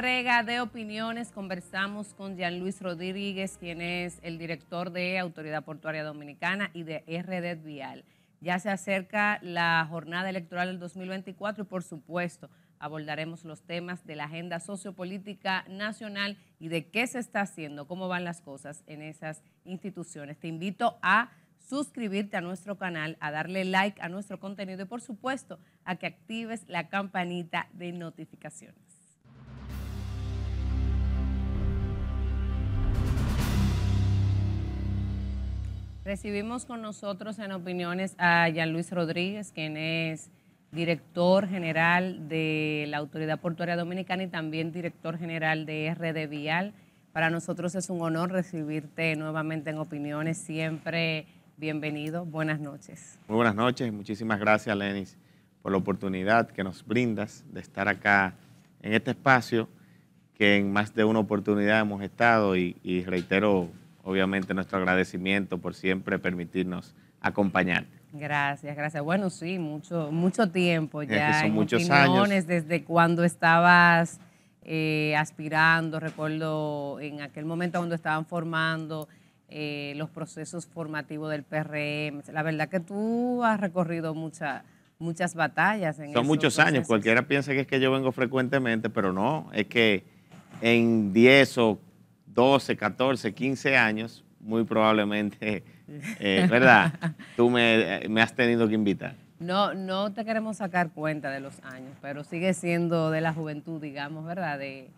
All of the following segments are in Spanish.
entrega de opiniones conversamos con Jean Luis Rodríguez, quien es el director de Autoridad Portuaria Dominicana y de RD Vial. Ya se acerca la jornada electoral del 2024 y por supuesto abordaremos los temas de la agenda sociopolítica nacional y de qué se está haciendo, cómo van las cosas en esas instituciones. Te invito a suscribirte a nuestro canal, a darle like a nuestro contenido y por supuesto a que actives la campanita de notificaciones. Recibimos con nosotros en opiniones a Jean Luis Rodríguez, quien es director general de la Autoridad Portuaria Dominicana y también director general de RD Vial. Para nosotros es un honor recibirte nuevamente en opiniones, siempre bienvenido. Buenas noches. Muy buenas noches, muchísimas gracias, Lenis, por la oportunidad que nos brindas de estar acá en este espacio que en más de una oportunidad hemos estado y reitero obviamente nuestro agradecimiento por siempre permitirnos acompañarte. Gracias, gracias. Bueno, sí, mucho, mucho tiempo ya. son muchos años. Desde cuando estabas eh, aspirando, recuerdo en aquel momento cuando estaban formando eh, los procesos formativos del PRM. La verdad que tú has recorrido muchas batallas. En son muchos años. Cualquiera piensa que es que yo vengo frecuentemente, pero no. Es que en 10 o 12, 14, 15 años, muy probablemente, eh, ¿verdad? Tú eh, me, has tenido que invitar. No, no te queremos sacar cuenta de los años, pero sigue siendo de la juventud, digamos, ¿verdad? De,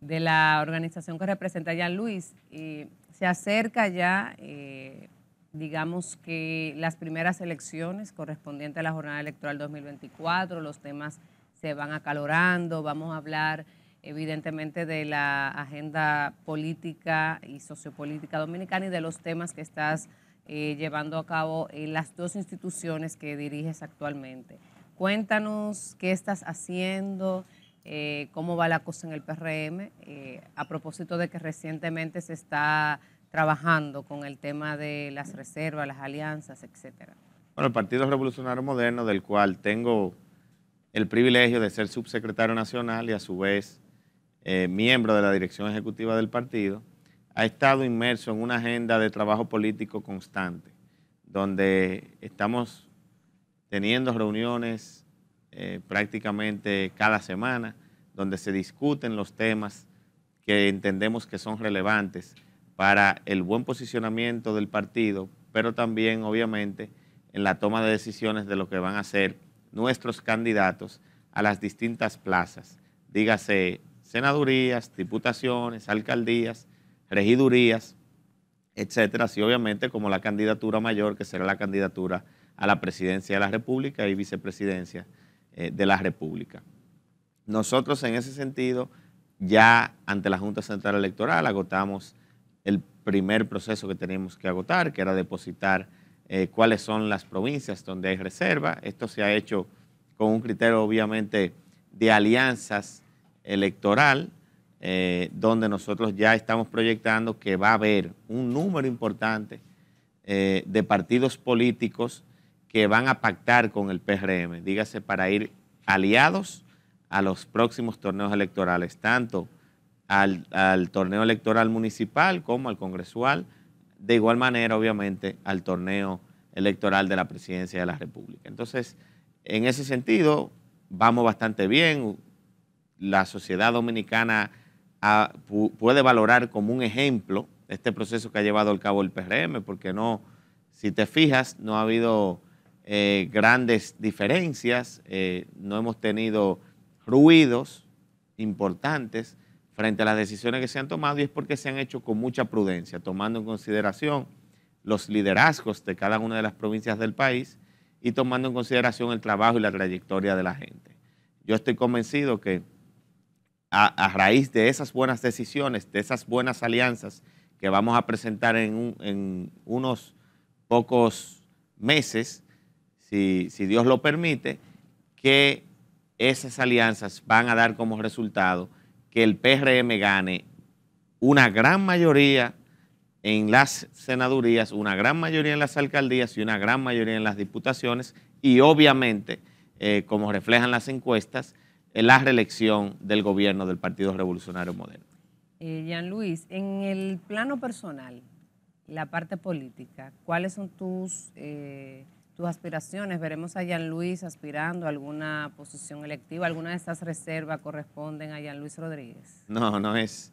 la organización que representa ya Luis. y se acerca ya, eh, digamos que las primeras elecciones correspondientes a la jornada electoral 2024, los temas se van acalorando, vamos a hablar evidentemente de la agenda política y sociopolítica dominicana y de los temas que estás eh, llevando a cabo en las dos instituciones que diriges actualmente. Cuéntanos qué estás haciendo, eh, cómo va la cosa en el PRM, eh, a propósito de que recientemente se está trabajando con el tema de las reservas, las alianzas, etcétera. Bueno, el Partido Revolucionario Moderno, del cual tengo el privilegio de ser subsecretario nacional y a su vez eh, miembro de la dirección ejecutiva del partido, ha estado inmerso en una agenda de trabajo político constante, donde estamos teniendo reuniones eh, prácticamente cada semana, donde se discuten los temas que entendemos que son relevantes para el buen posicionamiento del partido, pero también, obviamente, en la toma de decisiones de lo que van a hacer nuestros candidatos a las distintas plazas, dígase senadurías, diputaciones, alcaldías, regidurías, etcétera, así obviamente como la candidatura mayor, que será la candidatura a la presidencia de la República y vicepresidencia eh, de la República. Nosotros en ese sentido, ya ante la Junta Central Electoral agotamos el primer proceso que teníamos que agotar, que era depositar eh, cuáles son las provincias donde hay reserva. Esto se ha hecho con un criterio obviamente de alianzas electoral, eh, donde nosotros ya estamos proyectando que va a haber un número importante eh, de partidos políticos que van a pactar con el PRM, dígase, para ir aliados a los próximos torneos electorales, tanto al, al torneo electoral municipal como al congresual, de igual manera, obviamente, al torneo electoral de la presidencia de la República. Entonces, en ese sentido, vamos bastante bien la sociedad dominicana ah, puede valorar como un ejemplo este proceso que ha llevado al cabo el PRM, porque no, si te fijas, no ha habido eh, grandes diferencias, eh, no hemos tenido ruidos importantes frente a las decisiones que se han tomado y es porque se han hecho con mucha prudencia, tomando en consideración los liderazgos de cada una de las provincias del país y tomando en consideración el trabajo y la trayectoria de la gente. Yo estoy convencido que a, raíz de esas buenas decisiones, de esas buenas alianzas que vamos a presentar en, unos pocos meses, si, Dios lo permite, que esas alianzas van a dar como resultado que el PRM gane una gran mayoría en las senadurías, una gran mayoría en las alcaldías y una gran mayoría en las diputaciones y obviamente, eh, como reflejan las encuestas, en la reelección del gobierno del Partido Revolucionario Moderno. Eh, Jean Luis, en el plano personal, la parte política, ¿cuáles son tus, eh, tus aspiraciones? ¿Veremos a Jean Luis aspirando a alguna posición electiva? ¿Alguna de estas reservas corresponden a Jean Luis Rodríguez? No, no es.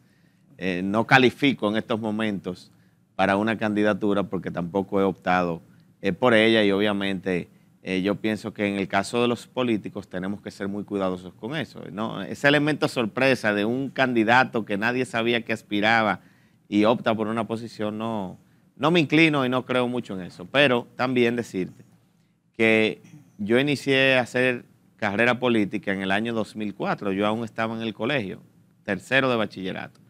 Eh, no califico en estos momentos para una candidatura porque tampoco he optado eh, por ella y obviamente eh, yo pienso que en el caso de los políticos tenemos que ser muy cuidadosos con eso. Ese elemento sorpresa de un candidato que nadie sabía que aspiraba y opta por una posición, no, no me inclino y no creo mucho en eso. Pero también decirte que yo inicié a hacer carrera política en el año 2004. Yo aún estaba en el colegio, tercero de bachillerato.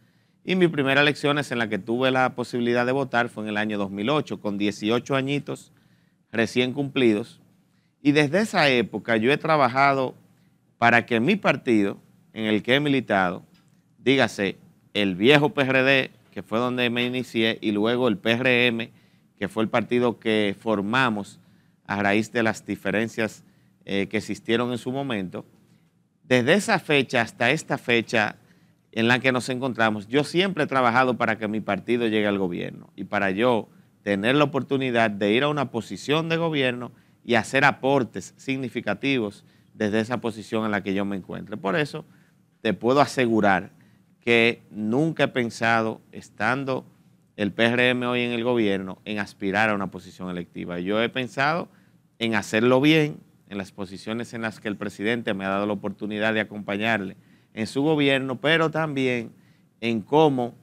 Y mis primeras elecciones en la que tuve la posibilidad de votar fue en el año 2008, con 18 añitos recién cumplidos y desde esa época yo he trabajado para que mi partido, en el que he militado, dígase el viejo PRD, que fue donde me inicié, y luego el PRM, que fue el partido que formamos a raíz de las diferencias eh, que existieron en su momento, desde esa fecha hasta esta fecha en la que nos encontramos, yo siempre he trabajado para que mi partido llegue al gobierno y para yo tener la oportunidad de ir a una posición de gobierno y hacer aportes significativos desde esa posición en la que yo me encuentro. Por eso te puedo asegurar que nunca he pensado, estando el PRM hoy en el gobierno, en aspirar a una posición electiva. Yo he pensado en hacerlo bien, en las posiciones en las que el presidente me ha dado la oportunidad de acompañarle en su gobierno, pero también en cómo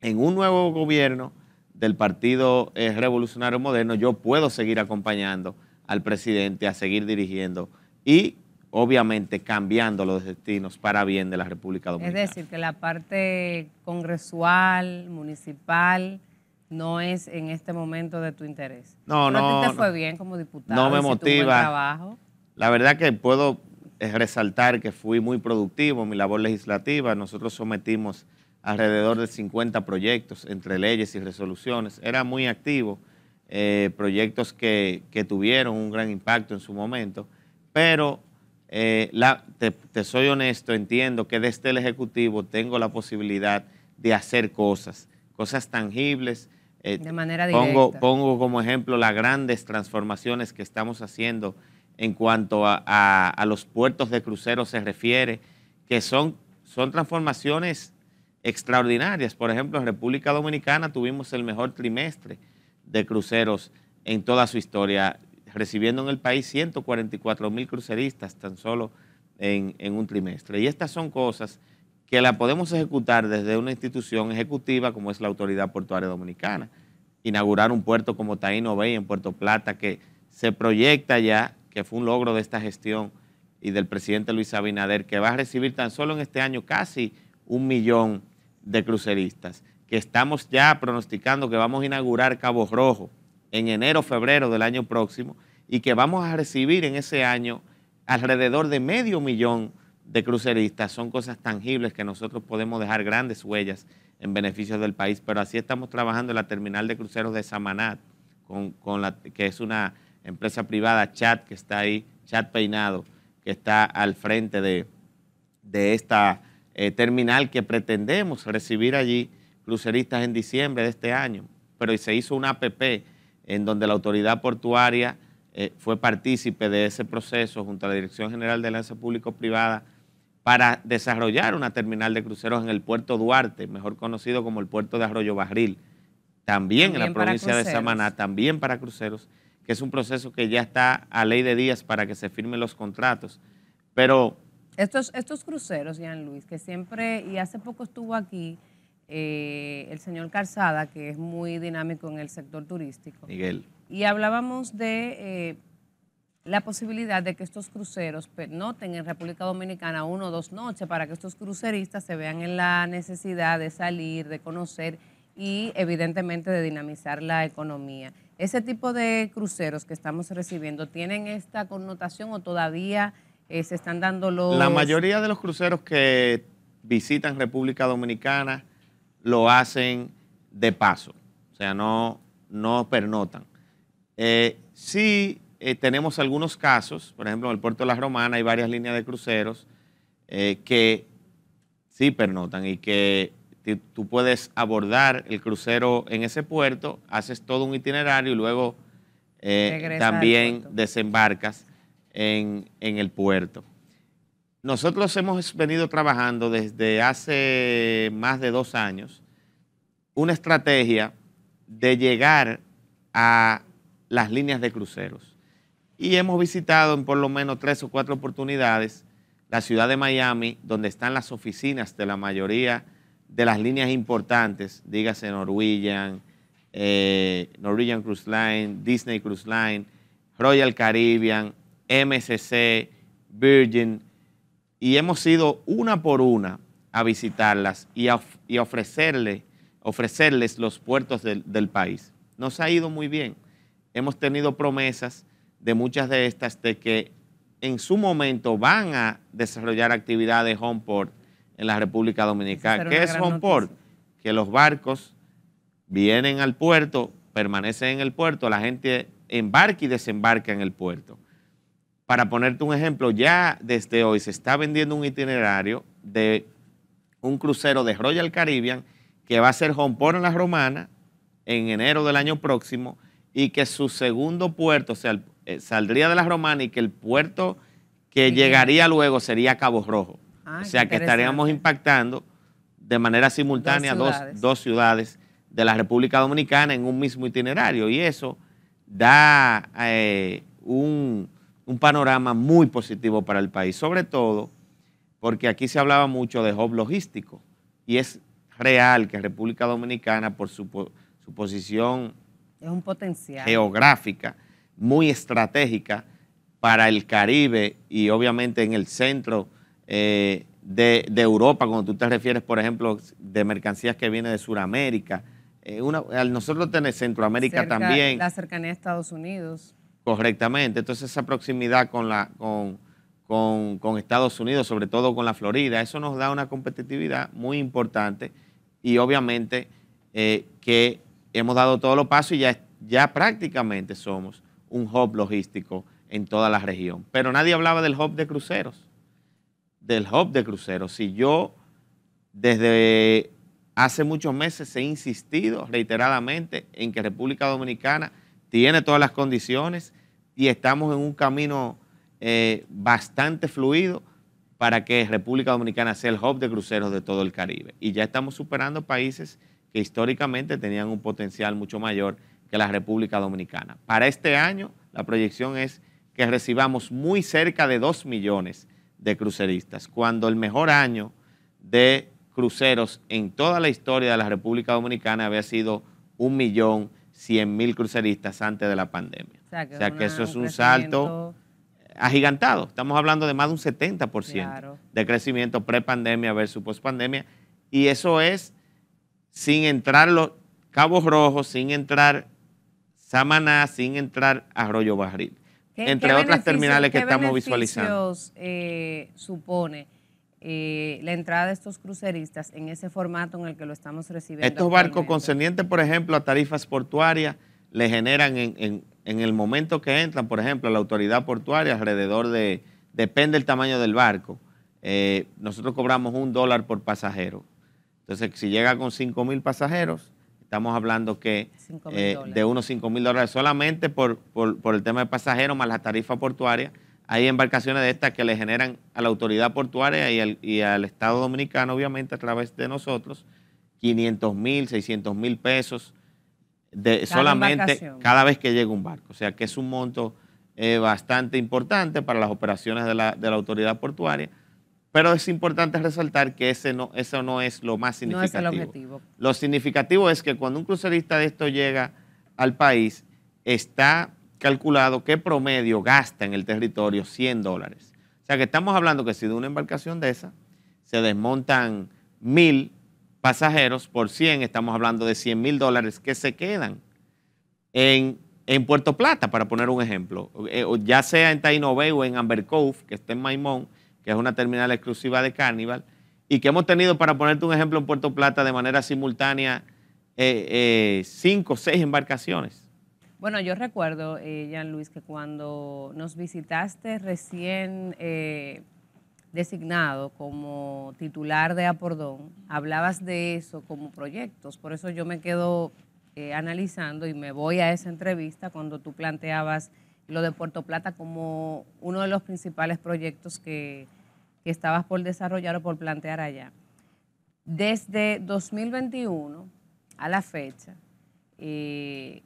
en un nuevo gobierno del Partido eh, Revolucionario Moderno yo puedo seguir acompañando al presidente a seguir dirigiendo y obviamente cambiando los destinos para bien de la República Dominicana. Es decir, que la parte congresual, municipal, no es en este momento de tu interés. No, no. fue no, bien como diputado. No me motiva. Trabajo. La verdad que puedo eh, resaltar que fui muy productivo en mi labor legislativa. Nosotros sometimos alrededor de 50 proyectos entre leyes y resoluciones. Era muy activo eh, proyectos que, tuvieron un gran impacto en su momento, pero eh, te, soy honesto, entiendo que desde el Ejecutivo tengo la posibilidad de hacer cosas, cosas tangibles. Eh, de manera directa. Pongo, como ejemplo las grandes transformaciones que estamos haciendo en cuanto a, los puertos de cruceros se refiere, que son, son transformaciones extraordinarias. Por ejemplo, en República Dominicana tuvimos el mejor trimestre de cruceros en toda su historia, recibiendo en el país 144 mil cruceristas tan solo en, un trimestre. Y estas son cosas que la podemos ejecutar desde una institución ejecutiva como es la Autoridad Portuaria Dominicana. Inaugurar un puerto como Taino Bay en Puerto Plata, que se proyecta ya, que fue un logro de esta gestión y del presidente Luis Abinader, que va a recibir tan solo en este año casi un millón de cruceristas que estamos ya pronosticando que vamos a inaugurar Cabo Rojo en enero, febrero del año próximo y que vamos a recibir en ese año alrededor de medio millón de cruceristas, son cosas tangibles que nosotros podemos dejar grandes huellas en beneficio del país, pero así estamos trabajando en la terminal de cruceros de Samaná, con, la, que es una empresa privada, Chat, que está ahí, Chat Peinado, que está al frente de, esta eh, terminal que pretendemos recibir allí cruceristas en diciembre de este año, pero se hizo una APP en donde la autoridad portuaria eh, fue partícipe de ese proceso junto a la Dirección General de Alianza Público-Privada para desarrollar una terminal de cruceros en el puerto Duarte, mejor conocido como el puerto de Arroyo Barril, también, en la provincia de Samaná, también para cruceros, que es un proceso que ya está a ley de días para que se firmen los contratos. Pero... Estos, estos cruceros, Jean Luis, que siempre, y hace poco estuvo aquí, eh, el señor Calzada, que es muy dinámico en el sector turístico. Miguel. Y hablábamos de eh, la posibilidad de que estos cruceros noten en República Dominicana uno o dos noches para que estos cruceristas se vean en la necesidad de salir, de conocer y evidentemente de dinamizar la economía. ¿Ese tipo de cruceros que estamos recibiendo tienen esta connotación o todavía eh, se están dando los...? La mayoría de los cruceros que visitan República Dominicana lo hacen de paso, o sea, no, no pernotan. Si eh, sí eh, tenemos algunos casos, por ejemplo, en el puerto de La Romana hay varias líneas de cruceros eh, que sí pernotan y que tú puedes abordar el crucero en ese puerto, haces todo un itinerario y luego también desembarcas en, en el puerto. Nosotros hemos venido trabajando desde hace más de dos años una estrategia de llegar a las líneas de cruceros. Y hemos visitado en por lo menos tres o cuatro oportunidades la ciudad de Miami, donde están las oficinas de la mayoría de las líneas importantes, dígase Norwegian, eh, Norwegian Cruise Line, Disney Cruise Line, Royal Caribbean, MSC, Virgin, y hemos ido una por una a visitarlas y a, ofrecerles los puertos del, país. Nos ha ido muy bien. Hemos tenido promesas de muchas de estas de que en su momento van a desarrollar actividades home port en la República Dominicana. ¿Qué es Homeport? Que los barcos vienen al puerto, permanecen en el puerto, la gente embarca y desembarca en el puerto. Para ponerte un ejemplo, ya desde hoy se está vendiendo un itinerario de un crucero de Royal Caribbean que va a ser Jompón en la Romana en enero del año próximo y que su segundo puerto, o eh, saldría de Las Romanas y que el puerto que llegaría luego sería Cabo Rojo. o sea que estaríamos impactando de manera simultánea dos ciudades. de la República Dominicana en un mismo itinerario y eso da eh, un, un panorama muy positivo para el país, sobre todo porque aquí se hablaba mucho de hub logístico y es real que República Dominicana, por su, su posición es un potencial. geográfica muy estratégica para el Caribe y obviamente en el centro eh, de, Europa, cuando tú te refieres, por ejemplo, de mercancías que vienen de Sudamérica. Eh, nosotros tenemos Centroamérica también. La cercanía a Estados Unidos correctamente. Entonces esa proximidad con, la, con, Estados Unidos, sobre todo con la Florida, eso nos da una competitividad muy importante y obviamente eh, que hemos dado todos los pasos y ya, ya prácticamente somos un hub logístico en toda la región. Pero nadie hablaba del hub de cruceros, del hub de cruceros. Si yo desde hace muchos meses he insistido reiteradamente en que República Dominicana tiene todas las condiciones, y estamos en un camino eh, bastante fluido para que República Dominicana sea el hub de cruceros de todo el Caribe. Y ya estamos superando países que históricamente tenían un potencial mucho mayor que la República Dominicana. Para este año, la proyección es que recibamos muy cerca de 2 millones de cruceristas, cuando el mejor año de cruceros en toda la historia de la República Dominicana había sido un millón 100 mil cruceristas antes de la pandemia. O sea que, eso es un, salto agigantado. Estamos hablando de más de un 70% de crecimiento pre-pandemia versus post-pandemia. Y eso es sin entrar los Cabos Rojos, sin entrar Samaná, sin entrar Arroyo Barril. entre otras terminales que estamos visualizando. ¿Qué eh, supone? Eh, la entrada de estos cruceristas en ese formato en el que lo estamos recibiendo. Estos barcos concernientes, por ejemplo, a tarifas portuarias, le generan en, en, el momento que entran, por ejemplo, a la autoridad portuaria alrededor de, depende del tamaño del barco, eh, nosotros cobramos un dólar por pasajero. Entonces, si llega con 5 mil pasajeros, estamos hablando que eh, de unos 5 mil dólares solamente por el tema de pasajeros más la tarifa portuaria hay embarcaciones de estas que le generan a la autoridad portuaria y al, Estado Dominicano, obviamente, a través de nosotros, 500 mil, 600 mil pesos de, solamente cada vez que llega un barco. O sea que es un monto eh, bastante importante para las operaciones de la, autoridad portuaria, pero es importante resaltar que ese no, eso no es lo más significativo. No es el objetivo. Lo significativo es que cuando un crucerista de esto llega al país, está calculado qué promedio gasta en el territorio 100 dólares. O sea que estamos hablando que si de una embarcación de esa se desmontan mil pasajeros por 100, estamos hablando de 100 mil dólares que se quedan en, Puerto Plata, para poner un ejemplo, eh, ya sea en Taino Bay o en Amber Cove, que está en Maimón, que es una terminal exclusiva de Carnival, y que hemos tenido, para ponerte un ejemplo, en Puerto Plata de manera simultánea eh, eh cinco o seis embarcaciones bueno, yo recuerdo, eh, Jean Luis, que cuando nos visitaste recién eh, designado como titular de Apordón, hablabas de eso como proyectos. Por eso yo me quedo eh, analizando y me voy a esa entrevista cuando tú planteabas lo de Puerto Plata como uno de los principales proyectos que, que estabas por desarrollar o por plantear allá. Desde 2021 a la fecha, eh,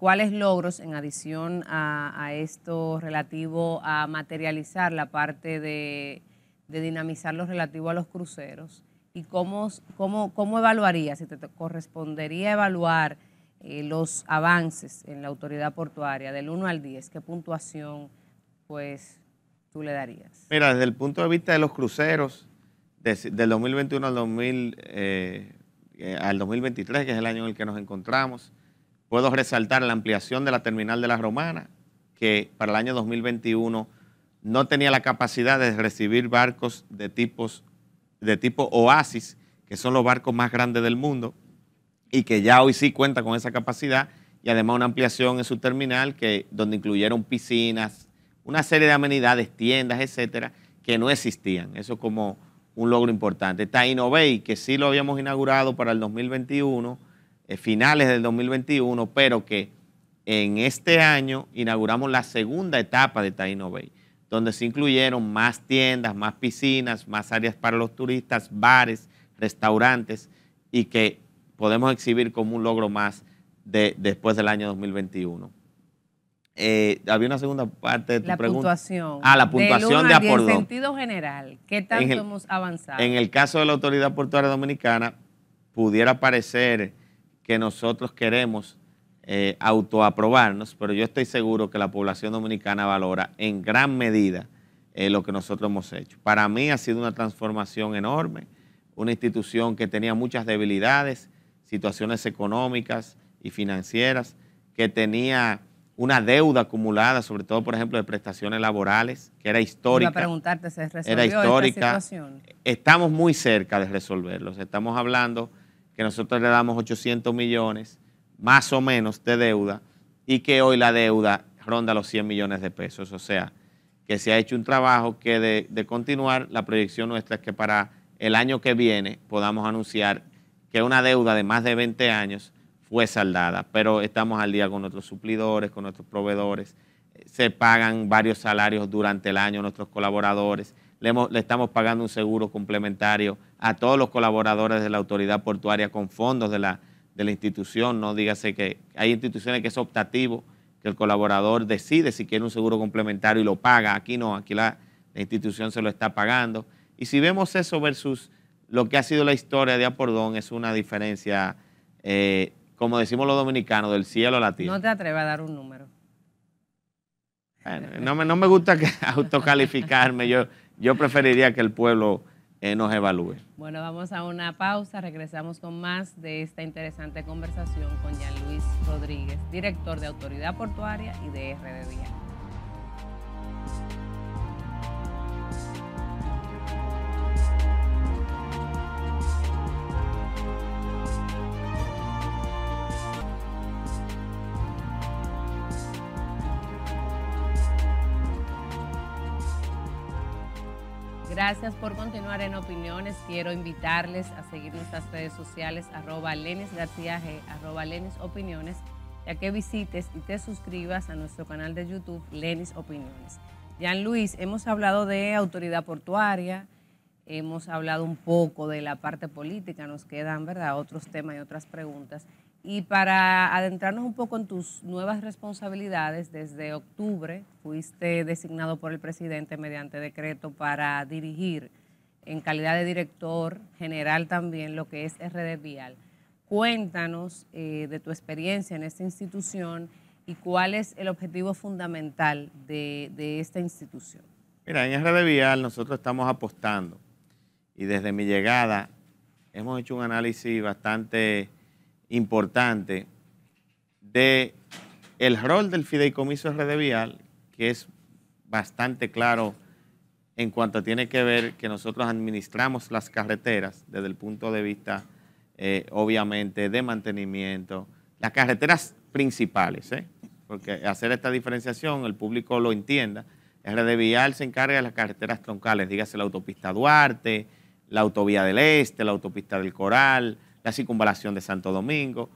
¿Cuáles logros, en adición a, esto relativo a materializar la parte de, dinamizar lo relativo a los cruceros? ¿Y cómo, cómo, cómo evaluaría, si te correspondería evaluar eh, los avances en la autoridad portuaria del 1 al 10? ¿Qué puntuación pues tú le darías? Mira, desde el punto de vista de los cruceros, del 2021 al, 2000, eh, eh, al 2023, que es el año en el que nos encontramos, Puedo resaltar la ampliación de la terminal de la Romana, que para el año 2021 no tenía la capacidad de recibir barcos de, tipos, de tipo Oasis, que son los barcos más grandes del mundo, y que ya hoy sí cuenta con esa capacidad, y además una ampliación en su terminal, que, donde incluyeron piscinas, una serie de amenidades, tiendas, etcétera, que no existían. Eso como un logro importante. Está Innovate, que sí lo habíamos inaugurado para el 2021 eh, finales del 2021, pero que en este año inauguramos la segunda etapa de Taino Bay, donde se incluyeron más tiendas, más piscinas, más áreas para los turistas, bares, restaurantes y que podemos exhibir como un logro más después del año 2021. Eh, había una segunda parte de tu la Puntuación. Ah, la puntuación de, de En sentido general, ¿qué tanto hemos avanzado? En el caso de la Autoridad Portuaria Dominicana, pudiera parecer que nosotros queremos eh, autoaprobarnos, pero yo estoy seguro que la población dominicana valora en gran medida eh, lo que nosotros hemos hecho. Para mí ha sido una transformación enorme, una institución que tenía muchas debilidades, situaciones económicas y financieras, que tenía una deuda acumulada, sobre todo, por ejemplo, de prestaciones laborales, que era histórica. preguntarte, resolvió era situación? Estamos muy cerca de resolverlos. Estamos hablando que nosotros le damos 800 millones, más o menos, de deuda, y que hoy la deuda ronda los 100 millones de pesos. O sea, que se ha hecho un trabajo que de, continuar, la proyección nuestra es que para el año que viene podamos anunciar que una deuda de más de 20 años fue saldada, pero estamos al día con nuestros suplidores, con nuestros proveedores, se pagan varios salarios durante el año nuestros colaboradores, le, estamos pagando un seguro complementario a todos los colaboradores de la autoridad portuaria con fondos de la, de la institución. No dígase que hay instituciones que es optativo, que el colaborador decide si quiere un seguro complementario y lo paga. Aquí no, aquí la, institución se lo está pagando. Y si vemos eso versus lo que ha sido la historia de Apordón, es una diferencia, eh, como decimos los dominicanos, del cielo a la tierra. No te atreves a dar un número. no, me, no me gusta autocalificarme. Yo, yo preferiría que el pueblo eh, nos evalúe. Bueno, vamos a una pausa. Regresamos con más de esta interesante conversación con Jean Luis Rodríguez, director de Autoridad Portuaria y de RD Gracias por continuar en Opiniones. Quiero invitarles a seguir nuestras redes sociales, arroba Lenis García G, arroba Lenis Opiniones, ya que visites y te suscribas a nuestro canal de YouTube, Lenis Opiniones. Jean Luis, hemos hablado de autoridad portuaria, hemos hablado un poco de la parte política, nos quedan, ¿verdad?, otros temas y otras preguntas. Y para adentrarnos un poco en tus nuevas responsabilidades, desde octubre fuiste designado por el presidente mediante decreto para dirigir en calidad de director general también lo que es RD Vial. Cuéntanos eh, de tu experiencia en esta institución y cuál es el objetivo fundamental de, de esta institución. Mira, en RD Vial nosotros estamos apostando y desde mi llegada hemos hecho un análisis bastante importante de el rol del fideicomiso RD Vial, que es bastante claro en cuanto tiene que ver que nosotros administramos las carreteras desde el punto de vista, eh, obviamente, de mantenimiento, las carreteras principales, ¿eh? porque hacer esta diferenciación, el público lo entienda, RD Vial se encarga de las carreteras troncales, dígase la autopista Duarte, la autovía del Este, la autopista del Coral, la circunvalación de Santo Domingo.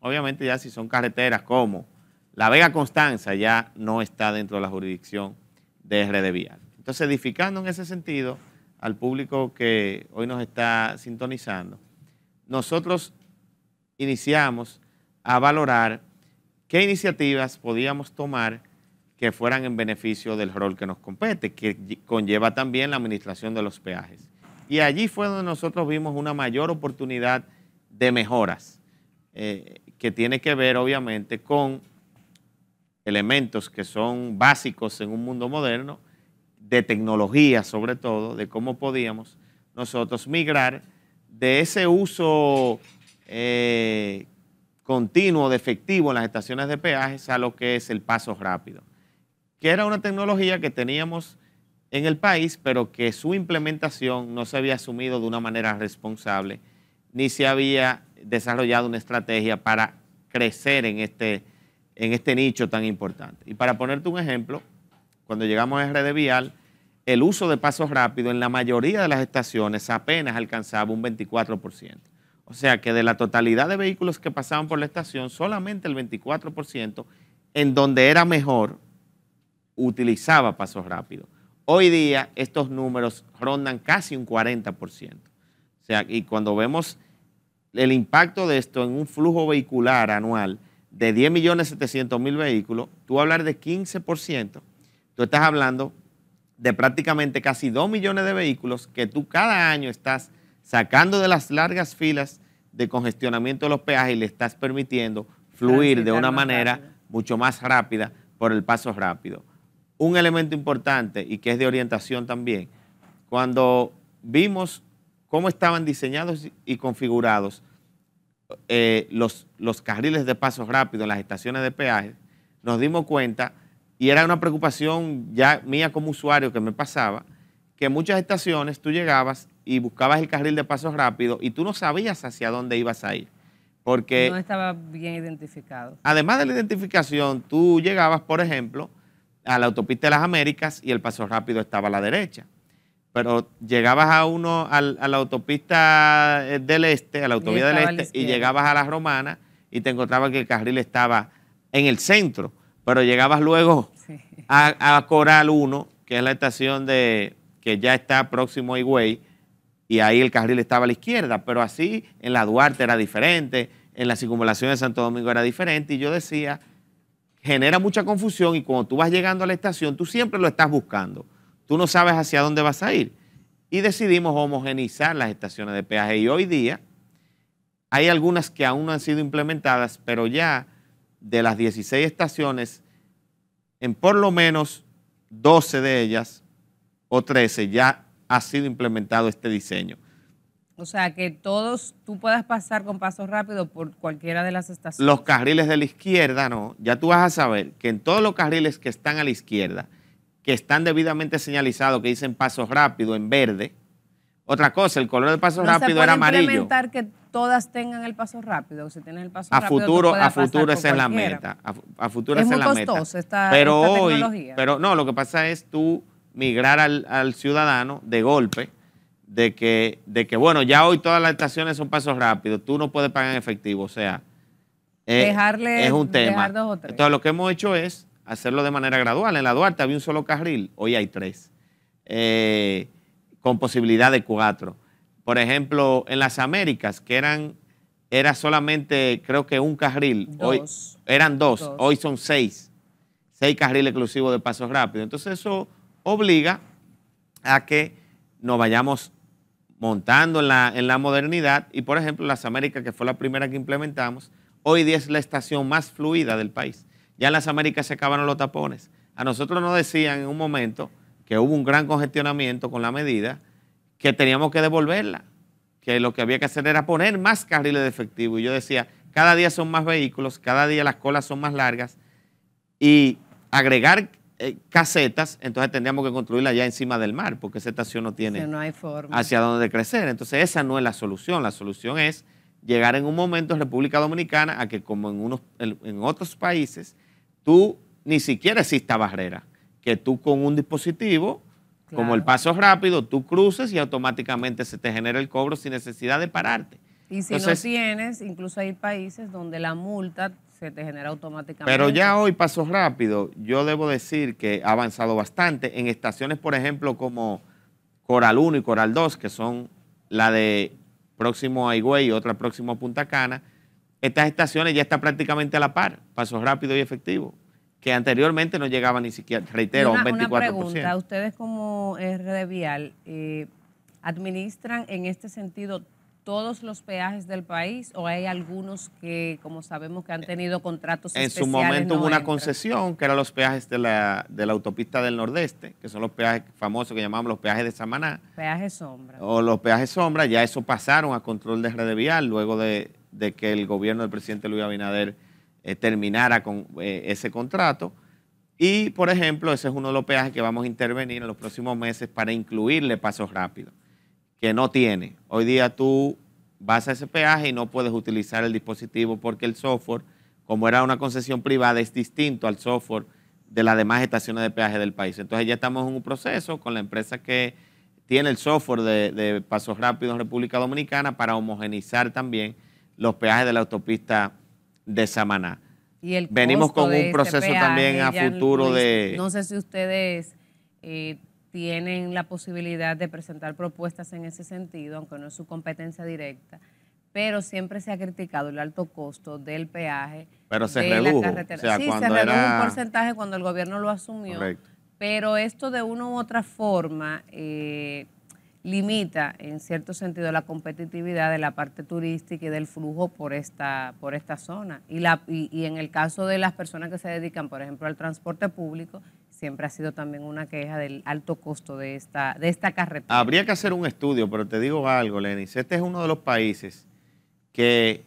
Obviamente ya si son carreteras como la Vega Constanza ya no está dentro de la jurisdicción de RD Vial. Entonces, edificando en ese sentido al público que hoy nos está sintonizando, nosotros iniciamos a valorar qué iniciativas podíamos tomar que fueran en beneficio del rol que nos compete, que conlleva también la administración de los peajes. Y allí fue donde nosotros vimos una mayor oportunidad de mejoras, eh, que tiene que ver obviamente con elementos que son básicos en un mundo moderno, de tecnología sobre todo, de cómo podíamos nosotros migrar de ese uso eh, continuo de efectivo en las estaciones de peajes a lo que es el paso rápido, que era una tecnología que teníamos en el país, pero que su implementación no se había asumido de una manera responsable ni se había desarrollado una estrategia para crecer en este, en este nicho tan importante. Y para ponerte un ejemplo, cuando llegamos a RD Vial, el uso de pasos rápidos en la mayoría de las estaciones apenas alcanzaba un 24%. O sea que de la totalidad de vehículos que pasaban por la estación, solamente el 24% en donde era mejor utilizaba pasos rápidos. Hoy día estos números rondan casi un 40% y cuando vemos el impacto de esto en un flujo vehicular anual de 10.700.000 vehículos, tú hablar de 15%, tú estás hablando de prácticamente casi 2 millones de vehículos que tú cada año estás sacando de las largas filas de congestionamiento de los peajes y le estás permitiendo fluir de una manera mucho más rápida por el paso rápido. Un elemento importante y que es de orientación también, cuando vimos cómo estaban diseñados y configurados eh, los, los carriles de paso rápido en las estaciones de peaje, nos dimos cuenta, y era una preocupación ya mía como usuario que me pasaba, que en muchas estaciones tú llegabas y buscabas el carril de paso rápido y tú no sabías hacia dónde ibas a ir. Porque no estaba bien identificado. Además de la identificación, tú llegabas, por ejemplo, a la autopista de las Américas y el paso rápido estaba a la derecha pero llegabas a uno, a la autopista eh, del este, a la autovía del este, y llegabas a la romana y te encontrabas que el carril estaba en el centro, pero llegabas luego a, Coral 1, que es la estación de que ya está próximo a Higüey, y ahí el carril estaba a la izquierda, pero así en la Duarte era diferente, en la circunvalación de Santo Domingo era diferente, y yo decía, genera mucha confusión y cuando tú vas llegando a la estación, tú siempre lo estás buscando tú no sabes hacia dónde vas a ir. Y decidimos homogenizar las estaciones de peaje y hoy día hay algunas que aún no han sido implementadas, pero ya de las 16 estaciones, en por lo menos 12 de ellas o 13 ya ha sido implementado este diseño. O sea, que todos tú puedas pasar con paso rápido por cualquiera de las estaciones. Los carriles de la izquierda, no. Ya tú vas a saber que en todos los carriles que están a la izquierda, que están debidamente señalizados, que dicen Pasos rápido en verde. Otra cosa, el color del paso no rápido era amarillo. implementar que todas tengan el paso rápido, si tienen el paso a rápido, Futuro, a futuro esa es la meta. A, futuro es la meta. esta, pero hoy, tecnología. Pero no, lo que pasa es tú migrar al, ciudadano de golpe de que, de que, bueno, ya hoy todas las estaciones son pasos rápidos, tú no puedes pagar en efectivo, o sea, eh, Dejarle, es un tema. Dejar dos Entonces lo que hemos hecho es hacerlo de manera gradual. En la Duarte había un solo carril, hoy hay tres, eh, con posibilidad de cuatro. Por ejemplo, en las Américas, que eran era solamente, creo que un carril, hoy eran dos, hoy son seis, seis carriles exclusivos de pasos rápidos. Entonces eso obliga a que nos vayamos montando en la, en la modernidad y, por ejemplo, las Américas, que fue la primera que implementamos, hoy día es la estación más fluida del país ya en las Américas se acabaron los tapones. A nosotros nos decían en un momento que hubo un gran congestionamiento con la medida, que teníamos que devolverla, que lo que había que hacer era poner más carriles de efectivo. Y yo decía, cada día son más vehículos, cada día las colas son más largas y agregar eh, casetas, entonces tendríamos que construirla ya encima del mar, porque esa estación no tiene forma. hacia dónde crecer. Entonces esa no es la solución, la solución es llegar en un momento en República Dominicana a que como en, unos, en otros países, tú ni siquiera exista barrera, que tú con un dispositivo, como el paso rápido, tú cruces y automáticamente se te genera el cobro sin necesidad de pararte. Y si Entonces, no tienes, incluso hay países donde la multa se te genera automáticamente. Pero ya hoy paso rápido, yo debo decir que ha avanzado bastante en estaciones, por ejemplo, como Coral 1 y Coral 2, que son la de próximo a Higüey y otra próximo a Punta Cana, estas estaciones ya están prácticamente a la par, pasos rápido y efectivo, que anteriormente no llegaban ni siquiera, reitero, una, un 24%. Una pregunta, ustedes como Red Vial, eh, ¿administran en este sentido todos los peajes del país o hay algunos que, como sabemos, que han tenido contratos en especiales? En su momento hubo una concesión que eran los peajes de la, de la autopista del Nordeste, que son los peajes famosos que llamamos los peajes de Samaná. Peajes sombra. O los peajes sombra, ya eso pasaron a control de Red Vial luego de de que el gobierno del presidente Luis Abinader eh, terminara con eh, ese contrato. Y, por ejemplo, ese es uno de los peajes que vamos a intervenir en los próximos meses para incluirle pasos rápidos, que no tiene. Hoy día tú vas a ese peaje y no puedes utilizar el dispositivo porque el software, como era una concesión privada, es distinto al software de las demás estaciones de peaje del país. Entonces ya estamos en un proceso con la empresa que tiene el software de, de pasos rápidos en República Dominicana para homogenizar también los peajes de la autopista de Samaná. Venimos con un este proceso también a futuro de... No sé si ustedes eh, tienen la posibilidad de presentar propuestas en ese sentido, aunque no es su competencia directa, pero siempre se ha criticado el alto costo del peaje. Pero se redujo. sí, se redujo un porcentaje cuando el gobierno lo asumió. Correcto. Pero esto de una u otra forma... Eh, limita en cierto sentido la competitividad de la parte turística y del flujo por esta, por esta zona. Y, la, y, en el caso de las personas que se dedican, por ejemplo, al transporte público, siempre ha sido también una queja del alto costo de esta, de esta carretera. Habría que hacer un estudio, pero te digo algo, Lenis, este es uno de los países que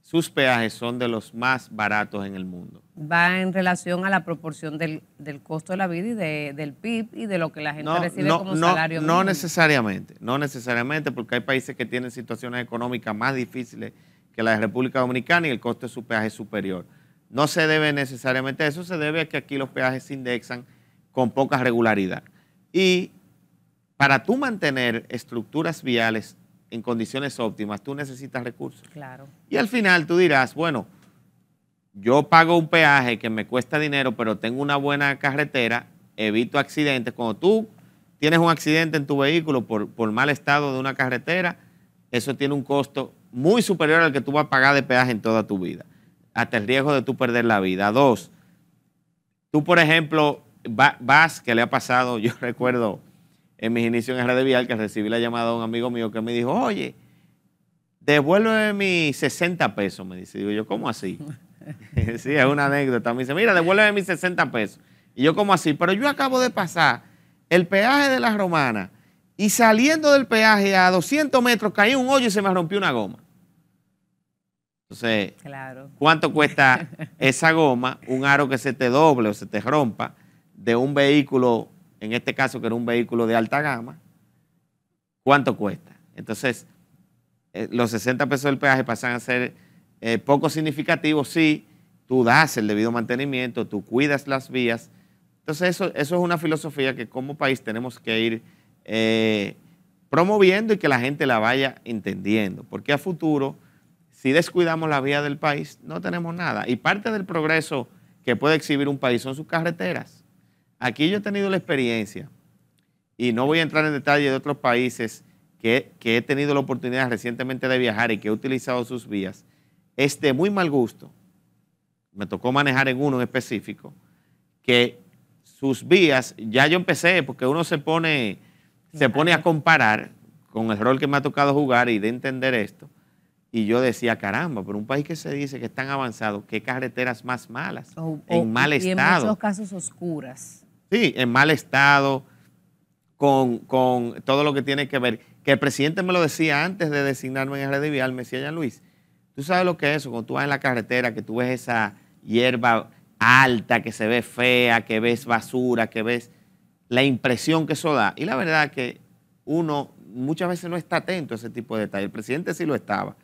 sus peajes son de los más baratos en el mundo va en relación a la proporción del, costo de la vida y del PIB y de lo que la gente recibe como salario. No necesariamente, no necesariamente, porque hay países que tienen situaciones económicas más difíciles que la de República Dominicana y el costo de su peaje es superior. No se debe necesariamente a eso, se debe a que aquí los peajes se indexan con poca regularidad. Y para tú mantener estructuras viales en condiciones óptimas, tú necesitas recursos. Claro. Y al final tú dirás, bueno, yo pago un peaje que me cuesta dinero, pero tengo una buena carretera, evito accidentes. Cuando tú tienes un accidente en tu vehículo por, por mal estado de una carretera, eso tiene un costo muy superior al que tú vas a pagar de peaje en toda tu vida, hasta el riesgo de tú perder la vida. Dos, tú, por ejemplo, vas, que le ha pasado, yo recuerdo en mis inicios en Red Vial que recibí la llamada de un amigo mío que me dijo, oye, devuélveme mis 60 pesos, me dice. Digo yo, ¿cómo así? sí, es una anécdota. Me dice, mira, devuélveme mis 60 pesos. Y yo como así, pero yo acabo de pasar el peaje de las romanas y saliendo del peaje a 200 metros caí un hoyo y se me rompió una goma. Entonces, claro. ¿cuánto cuesta esa goma? Un aro que se te doble o se te rompa de un vehículo, en este caso que era un vehículo de alta gama, ¿cuánto cuesta? Entonces, eh, los 60 pesos del peaje pasan a ser eh, poco significativo si tú das el debido mantenimiento, tú cuidas las vías. Entonces eso, es una filosofía que como país tenemos que ir eh, promoviendo y que la gente la vaya entendiendo, porque a futuro, si descuidamos la vía del país, no tenemos nada. Y parte del progreso que puede exhibir un país son sus carreteras. Aquí yo he tenido la experiencia, y no voy a entrar en detalle de otros países que he tenido la oportunidad recientemente de viajar y que he utilizado sus vías, es de muy mal gusto, me tocó manejar en uno en específico, que sus vías, ya yo empecé, porque uno se pone, se pone a comparar con el rol que me ha tocado jugar y de entender esto, y yo decía, caramba, por un país que se dice que es tan avanzado, ¿qué carreteras más malas? en mal estado. Y en muchos casos oscuras. Sí, en mal estado, con, con, todo lo que tiene que ver. Que el presidente me lo decía antes de designarme en el Red Vial, me decía, ya Luis, Tú sabes lo que es eso, cuando tú vas en la carretera, que tú ves esa hierba alta, que se ve fea, que ves basura, que ves la impresión que eso da. Y la verdad que uno muchas veces no está atento a ese tipo de detalles. El presidente sí lo estaba.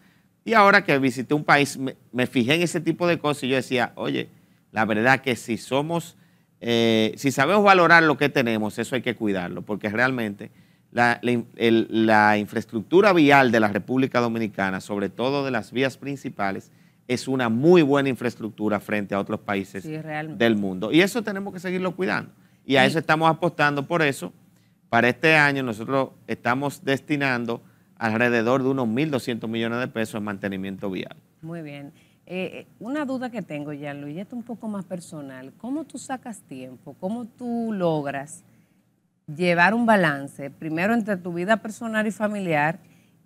Y ahora que visité un país, me, fijé en ese tipo de cosas y yo decía, oye, la verdad que si somos, eh, si sabemos valorar lo que tenemos, eso hay que cuidarlo, porque realmente la, infraestructura vial de la República Dominicana, sobre todo de las vías principales, es una muy buena infraestructura frente a otros países del mundo. Y eso tenemos que seguirlo cuidando. Y a eso estamos apostando. Por eso, para este año nosotros estamos destinando alrededor de unos 1.200 millones de pesos en mantenimiento vial. Muy bien. Eh, eh, una duda que tengo, ya, Luis, esto un poco más personal. ¿Cómo tú sacas tiempo? ¿Cómo tú logras llevar un balance, primero entre tu vida personal y familiar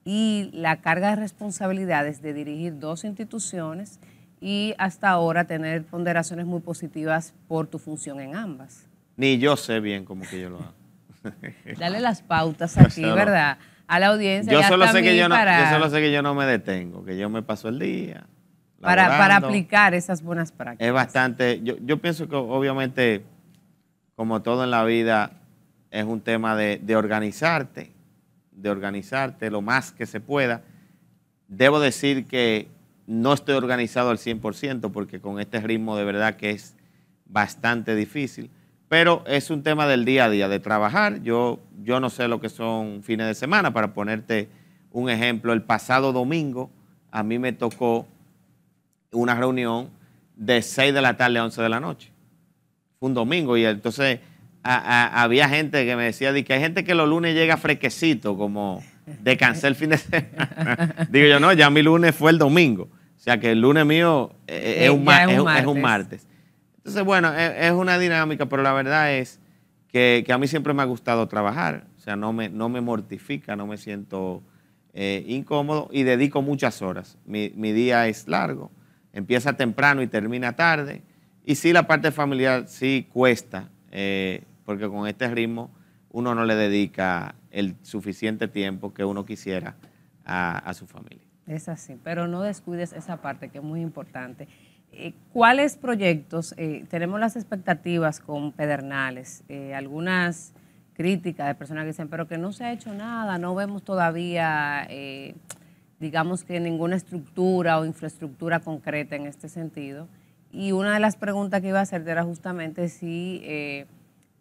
y la carga de responsabilidades de dirigir dos instituciones y hasta ahora tener ponderaciones muy positivas por tu función en ambas. Ni yo sé bien cómo que yo lo hago. Dale las pautas aquí, ¿verdad? A la audiencia. Yo solo, sé que yo, no, yo solo sé que yo no me detengo, que yo me paso el día. Para, aplicar esas buenas prácticas. Es bastante, yo, yo pienso que obviamente, como todo en la vida, es un tema de, organizarte, de organizarte lo más que se pueda. Debo decir que no estoy organizado al 100% porque con este ritmo de verdad que es bastante difícil, pero es un tema del día a día, de trabajar. Yo, yo no sé lo que son fines de semana, para ponerte un ejemplo, el pasado domingo a mí me tocó una reunión de 6 de la tarde a 11 de la noche. Fue un domingo y entonces había gente que me decía que hay gente que los lunes llega fresquecito, como de el fin de semana. Digo yo, no, ya mi lunes fue el domingo. O sea que el lunes mío eh, eh, es, un, martes. Entonces, bueno, es, una dinámica, pero la verdad es que, a mí siempre me ha gustado trabajar. O sea, no me, no me mortifica, no me siento eh, incómodo y dedico muchas horas. Mi, día es largo, empieza temprano y termina tarde. Y sí, la parte familiar sí cuesta. Eh, porque con este ritmo uno no le dedica el suficiente tiempo que uno quisiera a, su familia. Es así, pero no descuides esa parte que es muy importante. Eh, ¿Cuáles proyectos? Eh, tenemos las expectativas con Pedernales, eh, algunas críticas de personas que dicen, pero que no se ha hecho nada, no vemos todavía, digamos que ninguna estructura o infraestructura concreta en este sentido. Y una de las preguntas que iba a hacerte era justamente si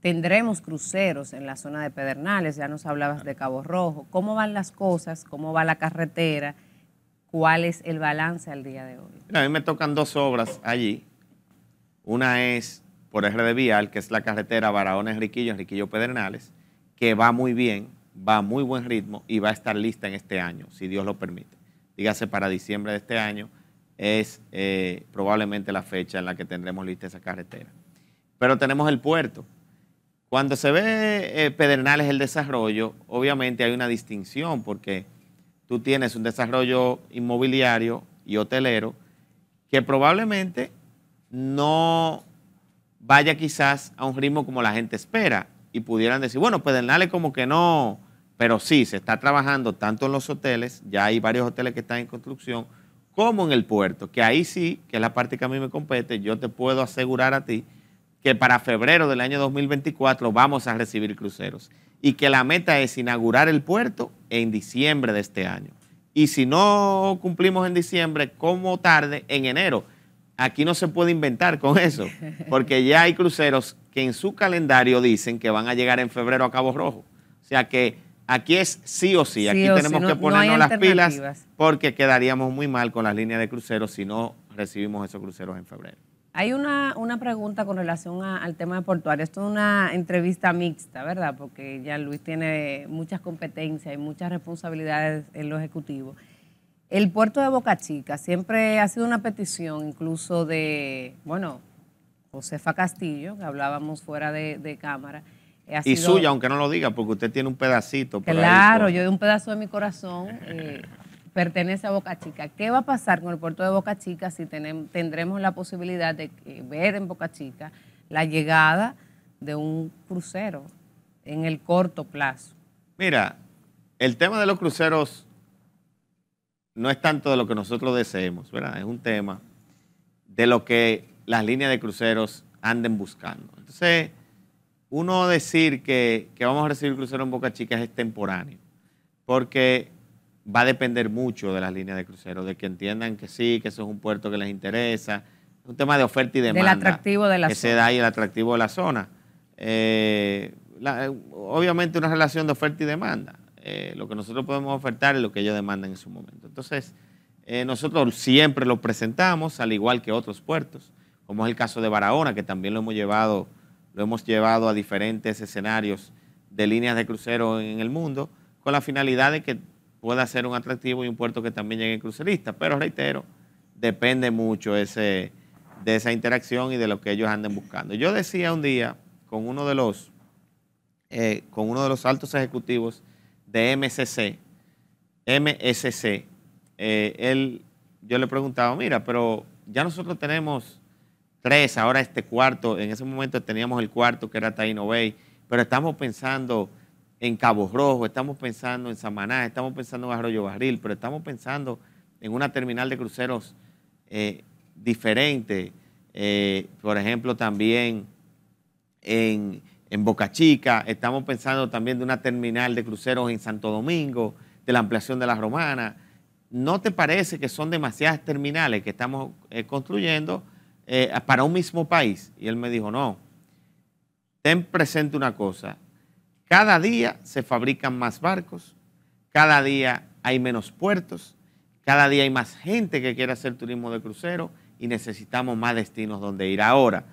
Tendremos cruceros en la zona de Pedernales, ya nos hablabas de Cabo Rojo. ¿Cómo van las cosas? ¿Cómo va la carretera? ¿Cuál es el balance al día de hoy? a mí me tocan dos obras allí. Una es por RD Vial, que es la carretera Barahona-Enriquillo, Enriquillo-Pedernales, que va muy bien, va a muy buen ritmo y va a estar lista en este año, si Dios lo permite. Dígase para diciembre de este año es eh, probablemente la fecha en la que tendremos lista esa carretera. Pero tenemos el puerto, cuando se ve eh, Pedernales el desarrollo, obviamente hay una distinción porque tú tienes un desarrollo inmobiliario y hotelero que probablemente no vaya quizás a un ritmo como la gente espera y pudieran decir, bueno, Pedernales como que no, pero sí, se está trabajando tanto en los hoteles, ya hay varios hoteles que están en construcción, como en el puerto, que ahí sí, que es la parte que a mí me compete, yo te puedo asegurar a ti que para febrero del año 2024 vamos a recibir cruceros y que la meta es inaugurar el puerto en diciembre de este año. Y si no cumplimos en diciembre, como tarde, en enero. Aquí no se puede inventar con eso, porque ya hay cruceros que en su calendario dicen que van a llegar en febrero a Cabo Rojo. O sea que aquí es sí o sí, aquí tenemos que ponernos las pilas porque quedaríamos muy mal con las líneas de cruceros si no recibimos esos cruceros en febrero. Hay una, una pregunta con relación al tema de portuario. Esto es una entrevista mixta, ¿verdad? Porque ya Luis tiene muchas competencias y muchas responsabilidades en lo ejecutivo. El puerto de Boca Chica siempre ha sido una petición incluso de, bueno, Josefa Castillo, que hablábamos fuera de, cámara. Eh, y suya, aunque no lo diga, porque usted tiene un pedacito. claro, yo de un pedazo de mi corazón eh, pertenece a Boca Chica. ¿Qué va a pasar con el puerto de Boca Chica si tendremos la posibilidad de eh, ver en Boca Chica la llegada de un crucero en el corto plazo? Mira, el tema de los cruceros no es tanto de lo que nosotros deseemos, ¿verdad? Es un tema de lo que las líneas de cruceros anden buscando. Entonces, uno decir que, vamos a recibir crucero en Boca Chica es extemporáneo, porque va a depender mucho de las líneas de crucero, de que entiendan que sí, que eso es un puerto que les interesa. Es un tema de oferta y demanda. Del atractivo de la que se da y el atractivo de la zona. Eh, obviamente una relación de oferta y demanda. Eh, lo que nosotros podemos ofertar es lo que ellos demandan en su momento. Entonces, eh, nosotros siempre lo presentamos, al igual que otros puertos, como es el caso de Barahona, que también lo hemos llevado, lo hemos llevado a diferentes escenarios de líneas de crucero en el mundo, con la finalidad de que pueda ser un atractivo y un puerto que también llegue crucerista. Pero reitero, depende mucho ese, de esa interacción y de lo que ellos anden buscando. Yo decía un día con uno de los, eh, con uno de los altos ejecutivos de MSC, MSC, eh, él, yo le preguntaba, mira, pero ya nosotros tenemos tres, ahora este cuarto, en ese momento teníamos el cuarto que era Taino Bay, pero estamos pensando en Cabo Rojo, estamos pensando en Samaná, estamos pensando en Arroyo Barril, pero estamos pensando en una terminal de cruceros eh, diferente. Eh, por ejemplo, también en, Boca Chica, estamos pensando también de una terminal de cruceros en Santo Domingo, de la ampliación de las Romanas. ¿No te parece que son demasiadas terminales que estamos eh, construyendo para un mismo país? Y él me dijo, no, ten presente una cosa, cada día se fabrican más barcos, cada día hay menos puertos, cada día hay más gente que quiere hacer turismo de crucero y necesitamos más destinos donde ir ahora.